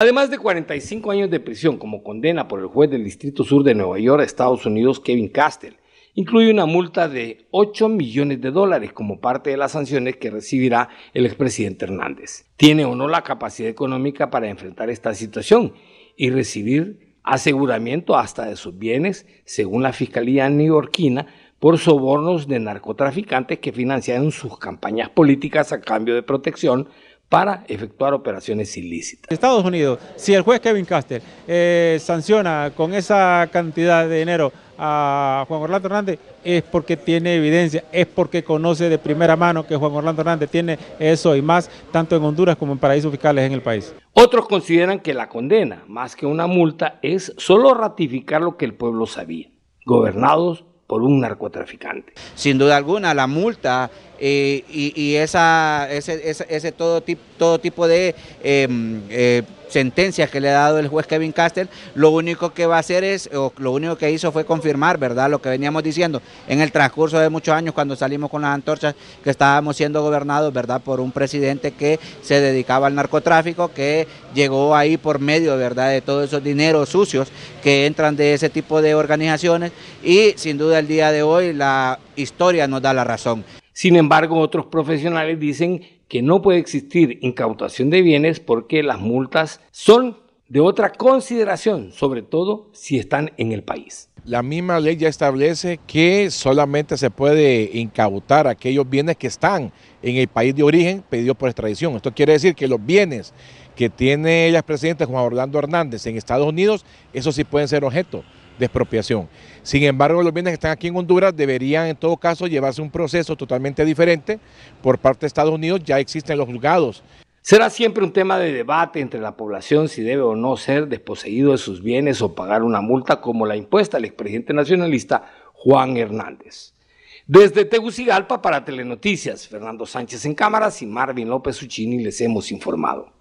Además de 45 años de prisión como condena por el juez del Distrito Sur de Nueva York, Estados Unidos, Kevin Castle, incluye una multa de 8 millones de dólares como parte de las sanciones que recibirá el expresidente Hernández. Tiene o no la capacidad económica para enfrentar esta situación y recibir aseguramiento hasta de sus bienes, según la Fiscalía neoyorquina, por sobornos de narcotraficantes que financiaron sus campañas políticas a cambio de protección para efectuar operaciones ilícitas. Estados Unidos, si el juez Kevin Caster eh, sanciona con esa cantidad de dinero a Juan Orlando Hernández, es porque tiene evidencia, es porque conoce de primera mano que Juan Orlando Hernández tiene eso y más, tanto en Honduras como en paraísos fiscales en el país. Otros consideran que la condena, más que una multa, es solo ratificar lo que el pueblo sabía, gobernados por un narcotraficante. Sin duda alguna, la multa y, ese, todo, tipo de em, eh, sentencias que le ha dado el juez Kevin Castell lo único que va a hacer es, o lo único que hizo fue confirmar, ¿verdad? Lo que veníamos diciendo en el transcurso de muchos años cuando salimos con las antorchas, que estábamos siendo gobernados, ¿verdad? Por un presidente que se dedicaba al narcotráfico, que llegó ahí por medio, ¿verdad? De todos esos dineros sucios que entran de ese tipo de organizaciones y sin duda el día de hoy la historia nos da la razón. Sin embargo, otros profesionales dicen que no puede existir incautación de bienes porque las multas son de otra consideración, sobre todo si están en el país. La misma ley ya establece que solamente se puede incautar aquellos bienes que están en el país de origen pedido por extradición. Esto quiere decir que los bienes que tiene el presidente Juan Orlando Hernández en Estados Unidos, esos sí pueden ser objeto de expropiación. Sin embargo, los bienes que están aquí en Honduras deberían en todo caso llevarse un proceso totalmente diferente por parte de Estados Unidos, ya existen los juzgados. Será siempre un tema de debate entre la población si debe o no ser desposeído de sus bienes o pagar una multa como la impuesta al expresidente nacionalista Juan Hernández. Desde Tegucigalpa para Telenoticias, Fernando Sánchez en cámaras y Marvin López Uchini les hemos informado.